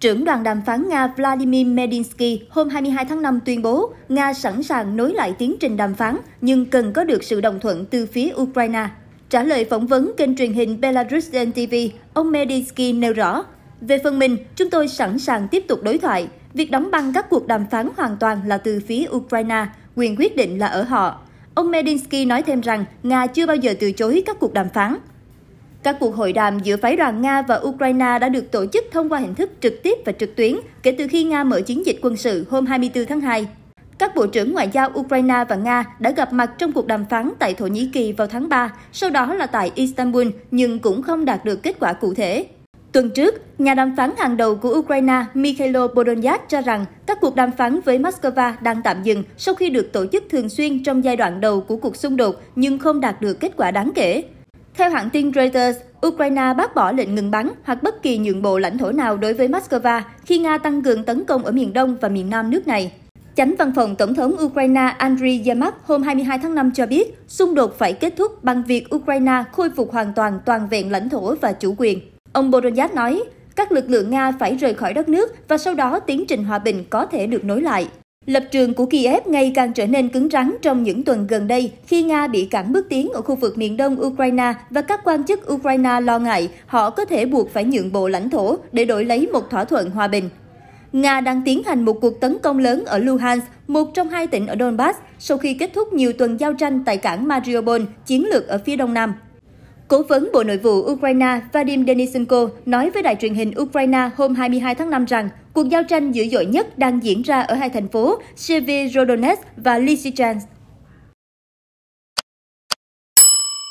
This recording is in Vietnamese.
Trưởng đoàn đàm phán Nga Vladimir Medinsky hôm 22 tháng 5 tuyên bố Nga sẵn sàng nối lại tiến trình đàm phán nhưng cần có được sự đồng thuận từ phía Ukraine. Trả lời phỏng vấn kênh truyền hình Belarus TV, ông Medinsky nêu rõ, về phần mình, chúng tôi sẵn sàng tiếp tục đối thoại. Việc đóng băng các cuộc đàm phán hoàn toàn là từ phía Ukraine, quyền quyết định là ở họ. Ông Medinsky nói thêm rằng Nga chưa bao giờ từ chối các cuộc đàm phán. Các cuộc hội đàm giữa phái đoàn Nga và Ukraine đã được tổ chức thông qua hình thức trực tiếp và trực tuyến kể từ khi Nga mở chiến dịch quân sự hôm 24 tháng 2. Các bộ trưởng ngoại giao Ukraine và Nga đã gặp mặt trong cuộc đàm phán tại Thổ Nhĩ Kỳ vào tháng 3, sau đó là tại Istanbul nhưng cũng không đạt được kết quả cụ thể. Tuần trước, nhà đàm phán hàng đầu của Ukraine Mikhailo Podolyak cho rằng các cuộc đàm phán với Moscow đang tạm dừng sau khi được tổ chức thường xuyên trong giai đoạn đầu của cuộc xung đột nhưng không đạt được kết quả đáng kể. Theo hãng tin Reuters, Ukraine bác bỏ lệnh ngừng bắn hoặc bất kỳ nhượng bộ lãnh thổ nào đối với Moscow khi Nga tăng cường tấn công ở miền đông và miền nam nước này. Chánh văn phòng Tổng thống Ukraine Andriy Yermak hôm 22 tháng 5 cho biết, xung đột phải kết thúc bằng việc Ukraine khôi phục hoàn toàn toàn vẹn lãnh thổ và chủ quyền. Ông Borodyak nói, các lực lượng Nga phải rời khỏi đất nước và sau đó tiến trình hòa bình có thể được nối lại. Lập trường của Kiev ngày càng trở nên cứng rắn trong những tuần gần đây khi Nga bị cản bước tiến ở khu vực miền đông Ukraine và các quan chức Ukraine lo ngại họ có thể buộc phải nhượng bộ lãnh thổ để đổi lấy một thỏa thuận hòa bình. Nga đang tiến hành một cuộc tấn công lớn ở Luhansk, một trong hai tỉnh ở Donbass, sau khi kết thúc nhiều tuần giao tranh tại cảng Mariupol, chiến lược ở phía đông nam. Cố vấn Bộ Nội vụ Ukraine Vadim Denisenko nói với đài truyền hình Ukraine hôm 22 tháng 5 rằng cuộc giao tranh dữ dội nhất đang diễn ra ở hai thành phố Severodonetsk và Lysychansk.